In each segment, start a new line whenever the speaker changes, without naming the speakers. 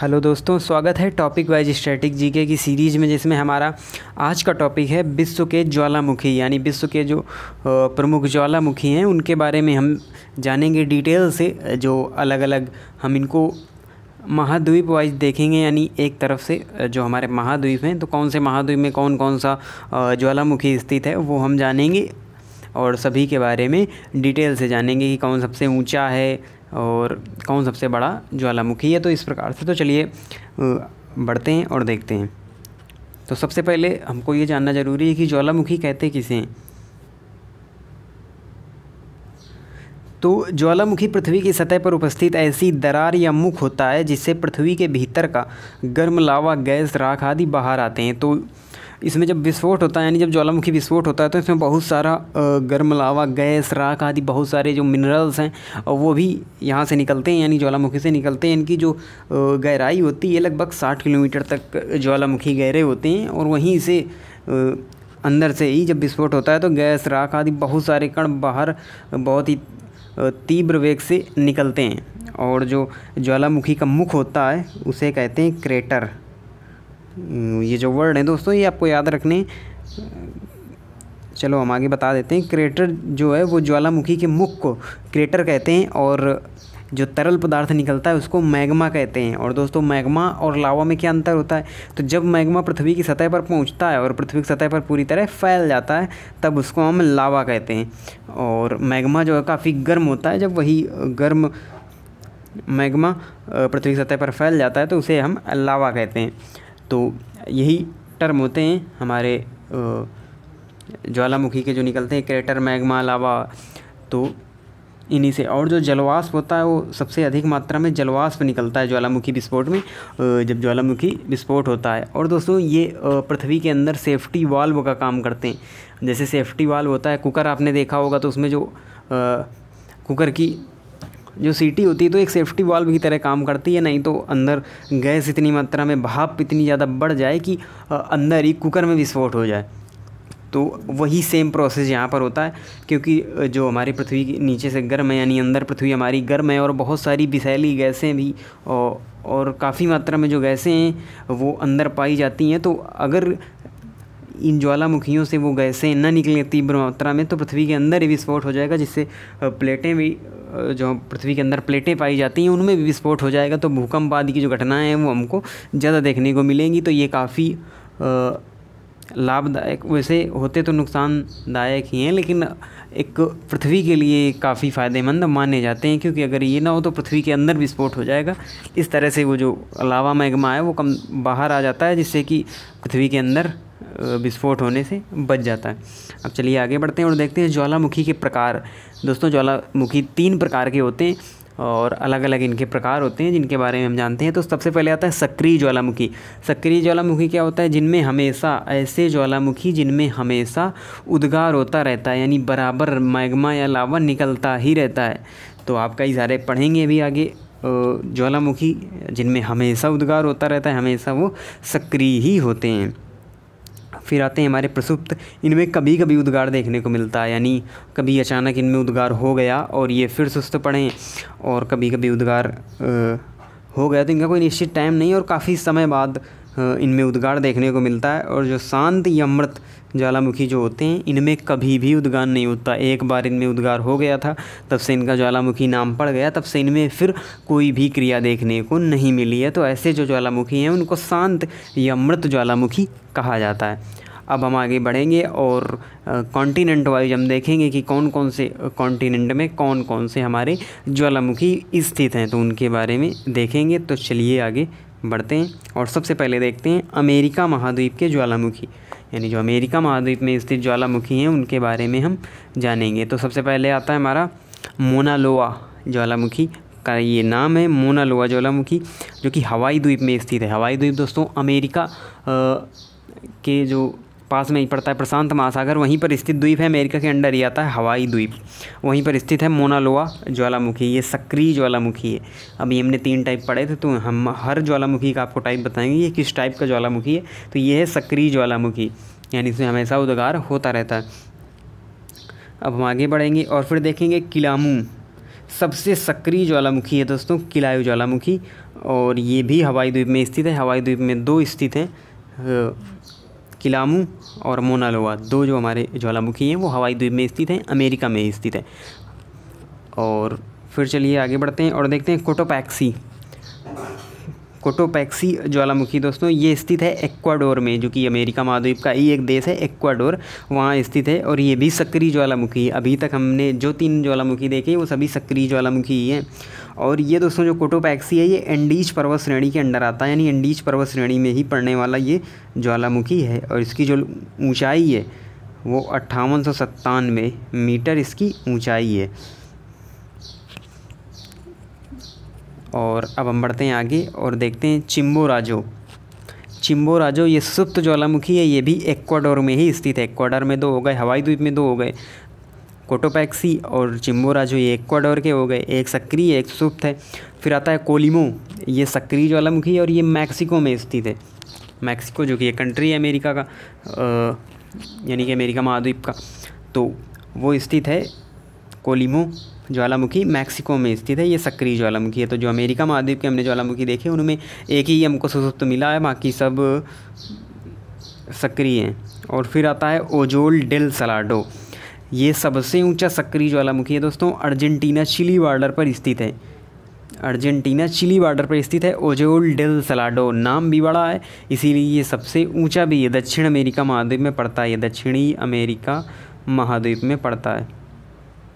hello दोस्तों स्वागत है टॉपिक वाइज स्टैटिक जीके की सीरीज़ में जिसमें हमारा आज का टॉपिक है विश्व के ज्वालामुखी यानी विश्व के जो प्रमुख ज्वालामुखी हैं उनके बारे में हम जानेंगे डिटेल से जो अलग अलग हम इनको महाद्वीप वाइज देखेंगे यानी एक तरफ से जो हमारे महाद्वीप हैं तो कौन से महाद्वीप में कौन कौन सा ज्वालामुखी स्थित है वो हम जानेंगे और सभी के बारे में डिटेल से जानेंगे कि कौन सबसे ऊंचा है और कौन सबसे बड़ा ज्वालामुखी है तो इस प्रकार से तो चलिए बढ़ते हैं और देखते हैं तो सबसे पहले हमको ये जानना ज़रूरी है कि ज्वालामुखी कहते किसे हैं तो ज्वालामुखी पृथ्वी की सतह पर उपस्थित ऐसी दरार या मुख होता है जिससे पृथ्वी के भीतर का गर्म लावा गैस राख आदि बाहर आते हैं तो इसमें जब विस्फोट होता है यानी जब ज्वालामुखी विस्फोट होता है तो इसमें बहुत सारा गर्म लावा गैस राख आदि बहुत सारे जो मिनरल्स हैं वो भी यहाँ से निकलते हैं यानी ज्वालामुखी से निकलते हैं इनकी जो गहराई होती है लगभग साठ किलोमीटर तक ज्वालामुखी गहरे होते हैं और वहीं से अंदर से ही जब विस्फोट होता है तो गैस राख आदि बहुत सारे कण बाहर बहुत ही तीव्र वेग से निकलते हैं और जो ज्वालामुखी का मुख होता है उसे कहते हैं क्रेटर हम्म, ये जो वर्ड है दोस्तों ये आपको याद रखने चलो हम आगे बता देते हैं क्रेटर जो है वो ज्वालामुखी के मुख को क्रेटर कहते हैं और जो तरल पदार्थ निकलता है उसको मैग्मा कहते हैं और दोस्तों मैग्मा और लावा में क्या अंतर होता है तो जब मैग्मा पृथ्वी की सतह पर पहुंचता है और पृथ्वी की सतह पर पूरी तरह फैल जाता है तब उसको हम लावा कहते हैं और मैग्मा जो है काफ़ी गर्म होता है जब वही गर्म मैग्मा पृथ्वी की सतह पर फैल जाता है तो उसे हम लावा कहते हैं तो यही टर्म होते हैं हमारे ज्वालामुखी के जो निकलते हैं क्रेटर मैग्मा लावा तो इन्हीं से और जो जलवाष्प होता है वो सबसे अधिक मात्रा में जलवाष्प निकलता है ज्वालामुखी विस्फोट में जब ज्वालामुखी विस्फोट होता है और दोस्तों ये पृथ्वी के अंदर सेफ्टी वाल्व का काम करते हैं जैसे सेफ्टी वाल्व होता है कुकर आपने देखा होगा तो उसमें जो कुकर की जो सीटी होती है तो एक सेफ्टी वाल्व की तरह काम करती है नहीं तो अंदर गैस इतनी मात्रा में भाप इतनी ज़्यादा बढ़ जाए कि अंदर ही कुकर में विस्फोट हो जाए तो वही सेम प्रोसेस यहाँ पर होता है क्योंकि जो हमारी पृथ्वी नीचे से गर्म है यानी अंदर पृथ्वी हमारी गर्म है और बहुत सारी बिसैली गैसें भी और, और काफ़ी मात्रा में जो गैसें हैं वो अंदर पाई जाती हैं तो अगर इन ज्वालामुखियों से वो गैसें न निकलें तीव्र मात्रा में तो पृथ्वी के अंदर ही विस्फोट हो जाएगा जिससे प्लेटें भी जो पृथ्वी के अंदर प्लेटें पाई जाती हैं उनमें भी विस्फोट हो जाएगा तो भूकंप आदि की जो घटनाएं हैं वो हमको ज़्यादा देखने को मिलेंगी तो ये काफ़ी लाभदायक वैसे होते तो नुकसानदायक ही हैं लेकिन एक पृथ्वी के लिए काफ़ी फ़ायदेमंद माने जाते हैं क्योंकि अगर ये ना हो तो पृथ्वी के अंदर विस्फोट हो जाएगा इस तरह से वो जो लावा मैग्मा है वो कम बाहर आ जाता है जिससे कि पृथ्वी के अंदर विस्फोट होने से बच जाता है अब चलिए आगे बढ़ते हैं और देखते हैं ज्वालामुखी के प्रकार दोस्तों ज्वालामुखी तीन प्रकार के होते हैं और अलग अलग इनके प्रकार होते हैं जिनके बारे में हम जानते हैं तो सबसे पहले आता है सक्रिय ज्वालामुखी सक्रिय ज्वालामुखी क्या होता है जिनमें हमेशा ऐसे ज्वालामुखी जिनमें हमेशा उद्गार होता रहता है यानी बराबर मैग्मा या लावा निकलता ही रहता है तो आप कई सारे पढ़ेंगे अभी आगे ज्वालामुखी जिनमें हमेशा उद्गार होता रहता है हमेशा वो सक्रिय ही होते हैं फिर आते हैं हमारे प्रसुप्त इनमें कभी कभी उद्गार देखने को मिलता है यानी कभी अचानक इनमें उद्गार हो गया और ये फिर सुस्त पड़े और कभी कभी उद्गार हो गया तो इनका कोई निश्चित टाइम नहीं और काफ़ी समय बाद हाँ, इनमें उद्गार देखने को मिलता है और जो शांत यमृत ज्वालामुखी जो होते हैं इनमें कभी भी उद्गार नहीं होता एक बार इनमें उद्गार हो गया था तब से इनका ज्वालामुखी नाम पड़ गया तब से इनमें फिर कोई भी क्रिया देखने को नहीं मिली है तो ऐसे जो ज्वालामुखी हैं उनको शांत यमृत ज्वालामुखी कहा जाता है अब हम आगे बढ़ेंगे और कॉन्टिनेंट वाइज हम देखेंगे कि कौन कौन से कॉन्टिनेंट में कौन कौन से हमारे ज्वालामुखी स्थित हैं तो उनके बारे में देखेंगे तो चलिए आगे बढ़ते हैं और सबसे पहले देखते हैं अमेरिका महाद्वीप के ज्वालामुखी यानी जो अमेरिका महाद्वीप में स्थित ज्वालामुखी हैं उनके बारे में हम जानेंगे तो सबसे पहले आता है हमारा मोनालोआ ज्वालामुखी का ये नाम है मोनालोआ ज्वालामुखी जो कि हवाई द्वीप में स्थित है हवाई द्वीप दोस्तों अमेरिका आ, के जो पास में ही पड़ता है प्रशांत महासागर वहीं पर स्थित द्वीप है अमेरिका के अंडर ही आता है हवाई द्वीप वहीं पर स्थित है मोनालोआ ज्वालामुखी ये सक्रिय ज्वालामुखी है अभी हमने तीन टाइप पढ़े थे तो हम हर ज्वालामुखी का आपको टाइप बताएंगे ये किस टाइप का ज्वालामुखी है तो ये है सक्रिय ज्वालामुखी यानी इसमें हमेशा उद्गार होता रहता है अब हम आगे बढ़ेंगे और फिर देखेंगे किलामू सबसे सक्रिय ज्वालामुखी है दोस्तों किलायु ज्वालामुखी और ये भी हवाई द्वीप में स्थित है हवाई द्वीप में दो स्थित हैं किलामू और मोनालोवा दो जो हमारे ज्वालामुखी हैं वो हवाई द्वीप में स्थित हैं अमेरिका में स्थित है और फिर चलिए आगे बढ़ते हैं और देखते हैं कोटोपैक्सी कोटोपैक्सी ज्वालामुखी दोस्तों ये स्थित है एक्वाडोर में जो कि अमेरिका महाद्वीप का ही एक देश है एक्वाडोर वहाँ स्थित है और ये भी सक्रिय ज्वालामुखी अभी तक हमने जो तीन ज्वालामुखी देखे वो सभी सक्रिय ज्वालामुखी ही हैं और ये दोस्तों जो कोटोपैक्सी है ये एंडीज पर्वत श्रेणी के अंडर आता है यानी एंडीज पर्वत श्रेणी में ही पड़ने वाला ये ज्वालामुखी है और इसकी जो ऊँचाई है वो अट्ठावन मीटर इसकी ऊँचाई है और अब हम बढ़ते हैं आगे और देखते हैं चिम्बो राजो चिम्बो राजो ये सुप्त ज्वालामुखी है ये भी एक्वाडोर में ही स्थित है एक्वाडोर में दो हो गए हवाई द्वीप में दो हो गए कोटोपैक्सी और चिम्बो राजो ये एक्वाडोर के हो गए एक सक्रिय एक सुप्त है फिर आता है कोलिमो ये सक्रिय ज्वालामुखी है और ये मैक्सिको में स्थित है मैक्सिको जो कि एक कंट्री है अमेरिका का यानी कि अमेरिका महाद्वीप का तो वो स्थित है कोलिमो ज्वालामुखी मैक्सिको में स्थित है ये सक्रिय ज्वालामुखी है तो जो अमेरिका महाद्वीप के हमने ज्वालामुखी देखे उनमें एक ही हमको सुसुप्त मिला है बाकी सब सक्रिय हैं और फिर आता है ओजोल डेल सलाडो ये सबसे ऊंचा सक्रिय ज्वालामुखी है दोस्तों अर्जेंटीना चिली बॉर्डर पर स्थित है अर्जेंटीना चिली बॉर्डर पर स्थित है ओजोल डेल सलाडो नाम भी बड़ा है इसीलिए ये सबसे ऊंचा भी है दक्षिण अमेरिका महाद्वीप में पड़ता है ये दक्षिणी अमेरिका महाद्वीप में पड़ता है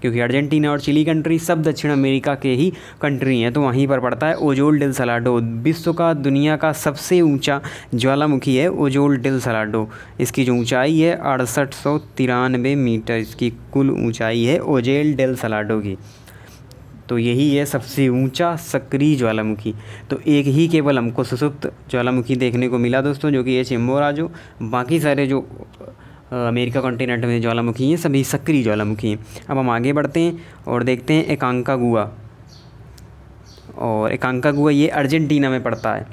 क्योंकि अर्जेंटीना और चिली कंट्री सब दक्षिण अमेरिका के ही कंट्री हैं तो वहीं पर पड़ता है ओजोल डिल सलाडो विश्व का दुनिया का सबसे ऊंचा ज्वालामुखी है ओजोल डिल सलाडो इसकी जो ऊंचाई है अड़सठ सौ तिरानवे मीटर इसकी कुल ऊंचाई है ओजेल डेल सलाडो की तो यही है सबसे ऊंचा सक्रिय ज्वालामुखी तो एक ही केवल हमको सुसुप्त ज्वालामुखी देखने को मिला दोस्तों जो कि ये चिम्बोराजो बाकी सारे जो अमेरिका कॉन्टिनेंट में ज्वालामुखी हैं सभी सक्रिय ज्वालामुखी हैं अब हम आगे बढ़ते हैं और देखते हैं एकांका गुआ और एकांका गुआ ये अर्जेंटीना में पड़ता है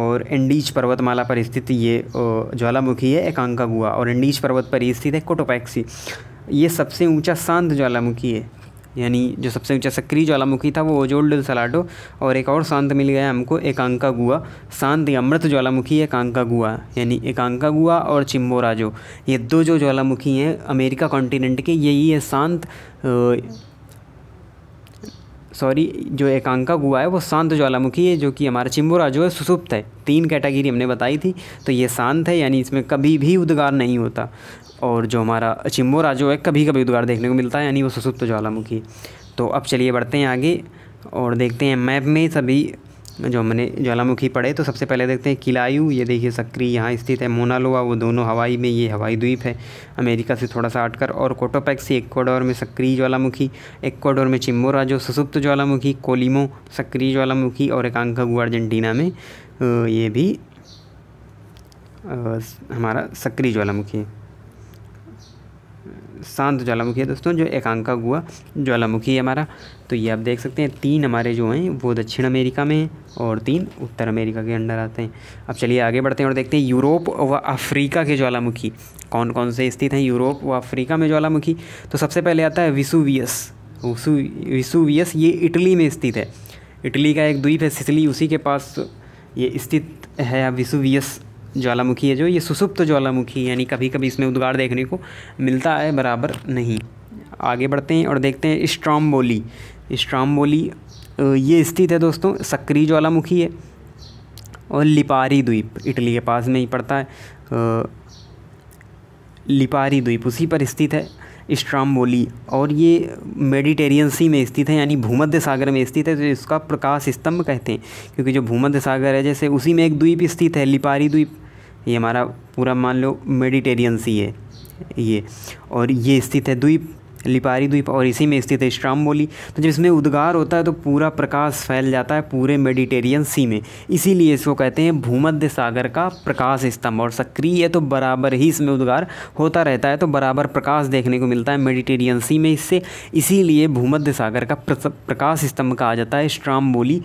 और इंडीज पर्वतमाला पर स्थित ये ज्वालामुखी है एकांका गुआ और इंडीज पर्वत पर स्थित है कोटोपैक्सी ये सबसे ऊंचा शांत ज्वालामुखी है यानी जो सबसे ऊंचा सक्रिय ज्वालामुखी था वो ओजोल्ड सलाडो और एक और शांत मिल गया हमको एकांका गुआ शांत या ज्वालामुखी एकांका गुआ यानी एकांका गुआ और चिम्बोराजो ये दो जो ज्वालामुखी हैं अमेरिका कॉन्टिनेंट के यही है शांत सॉरी जो एकांका गुआ है वो शांत ज्वालामुखी है जो कि हमारा चिम्बोरा जो है सुसुप्त है तीन कैटेगरी हमने बताई थी तो ये शांत है यानी इसमें कभी भी उद्गार नहीं होता और जो हमारा चिम्बोरा जो है कभी कभी उद्गार देखने को मिलता है यानी वो सुसुप्त ज्वालामुखी तो अब चलिए बढ़ते हैं आगे और देखते हैं मैप में सभी जो हमने ज्वालामुखी पढ़े तो सबसे पहले देखते हैं किलायू ये देखिए सक्री यहाँ स्थित है मोनालोआ वो दोनों हवाई में ये हवाई द्वीप है अमेरिका से थोड़ा सा हटकर और कोटोपैक्सी एक्वाडोर में सक्रिय ज्वालामुखी एक्वाडोर में चिम्बोरा जो सुसुप्त ज्वालामुखी कोलिमो सक्रिय ज्वालामुखी और एकांकागुआ अर्जेंटीना में ये भी हमारा सक्रिय ज्वालामुखी है शांत ज्वालामुखी है दोस्तों जो एकांका गुआ ज्वालामुखी है हमारा तो ये आप देख सकते हैं तीन हमारे जो हैं वो दक्षिण अमेरिका में और तीन उत्तर अमेरिका के अंडर आते हैं अब चलिए आगे बढ़ते हैं और देखते हैं यूरोप व अफ्रीका के ज्वालामुखी कौन कौन से स्थित हैं यूरोप व अफ्रीका में ज्वालामुखी तो सबसे पहले आता है विसुवियस विसुवियस ये इटली में स्थित है इटली का एक द्वीप है सिसली उसी के पास ये स्थित है विसुवियस ज्वालामुखी है जो ये सुसुप्त ज्वालामुखी यानी कभी कभी इसमें उद्गार देखने को मिलता है बराबर नहीं आगे बढ़ते हैं और देखते हैं स्ट्रॉम्बोली स्ट्रॉम्बोली ये स्थित है दोस्तों सक्रिय ज्वालामुखी है और लिपारी द्वीप इटली के पास में ही पड़ता है लिपारी द्वीप उसी पर स्थित है स्ट्राम्बोली और ये मेडिटेरियन सी में स्थित है यानी भूमध्य सागर में स्थित है तो इसका प्रकाश स्तंभ कहते हैं क्योंकि जो भूमध्य सागर है जैसे उसी में एक द्वीप स्थित है लिपारी द्वीप ये हमारा पूरा मान लो मेडिटेरियन सी है ये और ये स्थित है द्वीप लिपारी द्वीप और इसी में स्थित है बोली तो जब इसमें उद्गार होता है तो पूरा प्रकाश फैल जाता है पूरे मेडिटेरियन सी में इसीलिए इसको कहते हैं भूमध्य सागर का प्रकाश स्तंभ और सक्रिय है तो बराबर ही इसमें उद्गार होता रहता है तो बराबर प्रकाश देखने को मिलता है मेडिटेरियन सी में इससे इसीलिए भूमध्य सागर का प्रकाश स्तंभ कहा जाता है इस्ट्राम्बोली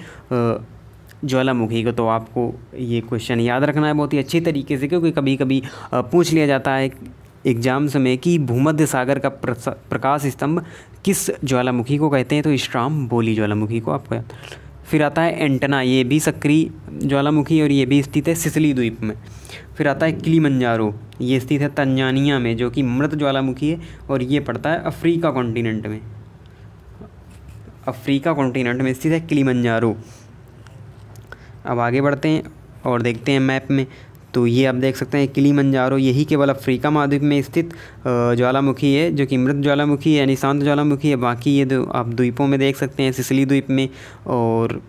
ज्वालामुखी को तो आपको ये क्वेश्चन याद रखना है बहुत ही अच्छे तरीके से क्योंकि कभी कभी पूछ लिया जाता है एग्जाम्स में कि भूमध्य सागर का प्रकाश स्तंभ किस ज्वालामुखी को कहते हैं तो इस्ट्राम बोली ज्वालामुखी को आपको फिर आता है एंटना ये भी सक्रिय ज्वालामुखी और ये भी स्थित है सिसली द्वीप में फिर आता है किलीमंजारो ये स्थित है तंजानिया में जो कि मृत ज्वालामुखी है और ये पड़ता है अफ्रीका कॉन्टिनेंट में अफ्रीका कॉन्टिनेंट में स्थित है किलीमंजारो अब आगे बढ़ते हैं और देखते हैं मैप में तो ये आप देख सकते हैं किली मंजारो यही केवल अफ्रीका महाद्वीप में स्थित ज्वालामुखी है जो कि मृत ज्वालामुखी है यानी शांत ज्वालामुखी है बाकी ये दो आप द्वीपों में देख सकते हैं सिसली द्वीप में और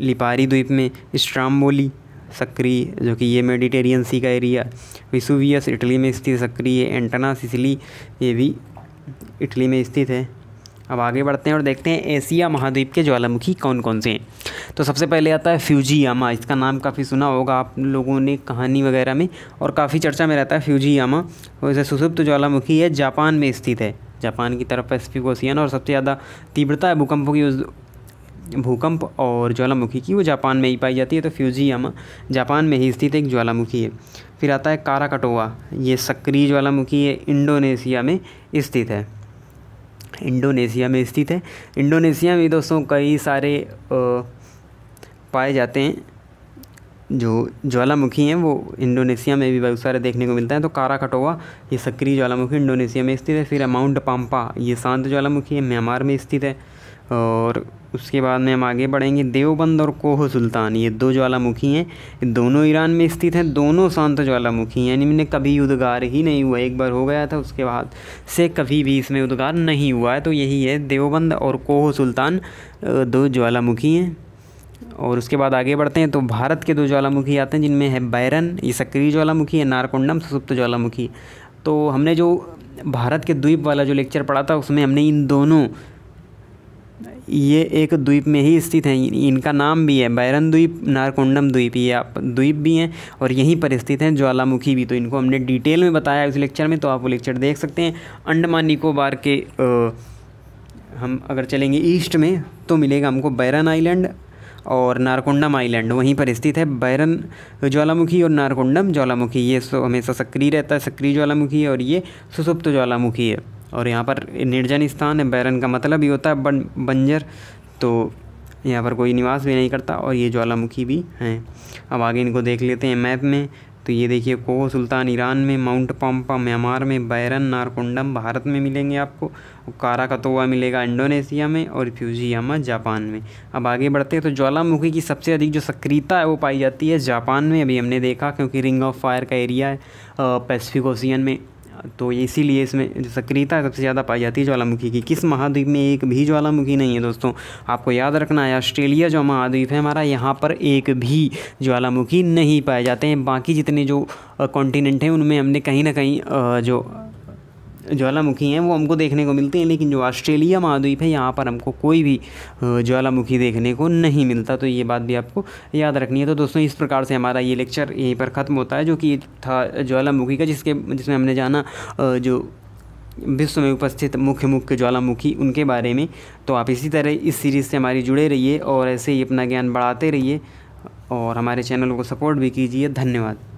लिपारी द्वीप में स्ट्राम्बोली सक्री जो कि ये मेडिटेरियन सी का एरिया विसुवियस इटली में स्थित सक्री है एंटना सिसली ये भी इटली में स्थित है अब आगे बढ़ते हैं और देखते हैं एशिया महाद्वीप के ज्वालामुखी कौन कौन से हैं तो सबसे पहले आता है फ्यूजीयामा इसका नाम काफ़ी सुना होगा आप लोगों ने कहानी वगैरह में और काफ़ी चर्चा में रहता है फ्यूजीयामा वैसे सुसुप्त ज्वालामुखी है जापान में स्थित है जापान की तरफ पैसिफिक ओशियन और सबसे ज़्यादा तीव्रता है भूकंपों की उस भूकंप और ज्वालामुखी की वो जापान में ही पाई जाती है तो फ्यूजीयामा जापान में ही स्थित एक ज्वालामुखी है फिर आता है काराकटोवा ये सक्रिय ज्वालामुखी है इंडोनेशिया में स्थित है इंडोनेशिया में स्थित है इंडोनेशिया में दोस्तों कई सारे पाए जाते हैं जो ज्वालामुखी हैं वो इंडोनेशिया में भी बहुत सारे देखने को मिलता है तो कारा खटोवा ये सक्रिय ज्वालामुखी इंडोनेशिया में स्थित है फिर माउंट पाम्पा ये शांत ज्वालामुखी है म्यांमार में स्थित है और उसके बाद में हम आगे बढ़ेंगे देवबंद और कोह सुल्तान ये दो ज्वालामुखी हैं दोनों ईरान में स्थित हैं दोनों शांत ज्वालामुखी हैं यानी इनमें कभी उद्गार ही नहीं हुआ एक बार हो गया था उसके बाद से कभी भी इसमें उद्गार नहीं हुआ है तो यही है देवबंद और कोह सुल्तान दो ज्वालामुखी हैं और उसके बाद आगे बढ़ते हैं तो भारत के दो ज्वालामुखी आते हैं जिनमें है बैरन ये सक्रिय ज्वालामुखी है नारकुंडम सुसुप्त ज्वालामुखी तो हमने जो भारत के द्वीप वाला जो लेक्चर पढ़ा था उसमें हमने इन दोनों ये एक द्वीप में ही स्थित हैं इनका नाम भी है बैरन द्वीप नारकोंडम द्वीप ये आप द्वीप भी हैं और यहीं पर स्थित हैं ज्वालामुखी भी तो इनको हमने डिटेल में बताया उस लेक्चर में तो आप वो लेक्चर देख सकते हैं अंडमान निकोबार के आ, हम अगर चलेंगे ईस्ट में तो मिलेगा हमको बैरन आइलैंड और नारकोंडम आइलैंड वहीं पर स्थित है बैरन ज्वालामुखी और नारकोंडम ज्वालामुखी ये हमेशा सक्रिय रहता है सक्रिय ज्वालामुखी है और ये सुसुप्त ज्वालामुखी है और यहाँ पर निर्जन स्थान है बैरन का मतलब ही होता है बन बंजर तो यहाँ पर कोई निवास भी नहीं करता और ये ज्वालामुखी भी हैं अब आगे इनको देख लेते हैं मैप में तो ये देखिए कोह सुल्तान ईरान में माउंट पम्पा म्यांमार में बैरन नारकुंडम भारत में मिलेंगे आपको कारा कतोवा मिलेगा इंडोनेशिया में और फ्यूजियामा जापान में अब आगे बढ़ते हैं तो ज्वालामुखी की सबसे अधिक जो सक्रियता है वो पाई जाती है जापान में अभी हमने देखा क्योंकि रिंग ऑफ फायर का एरिया है पैसिफिक ओशियन में तो इसीलिए इसमें सक्रियता सबसे ज़्यादा पाई जाती है ज्वालामुखी की किस महाद्वीप में एक भी ज्वालामुखी नहीं है दोस्तों आपको याद रखना है ऑस्ट्रेलिया जो महाद्वीप है हमारा यहाँ पर एक भी ज्वालामुखी नहीं पाए जाते हैं बाकी जितने जो कॉन्टीनेंट हैं उनमें हमने कहीं ना कहीं जो ज्वालामुखी हैं वो हमको देखने को मिलते हैं लेकिन जो ऑस्ट्रेलिया महाद्वीप है यहाँ पर हमको कोई भी ज्वालामुखी देखने को नहीं मिलता तो ये बात भी आपको याद रखनी है तो दोस्तों इस प्रकार से हमारा ये लेक्चर यहीं पर ख़त्म होता है जो कि था ज्वालामुखी का जिसके जिसमें हमने जाना जो विश्व में उपस्थित मुख्य मुख्य ज्वालामुखी उनके बारे में तो आप इसी तरह इस सीरीज़ से हमारी जुड़े रहिए और ऐसे ही अपना ज्ञान बढ़ाते रहिए और हमारे चैनल को सपोर्ट भी कीजिए धन्यवाद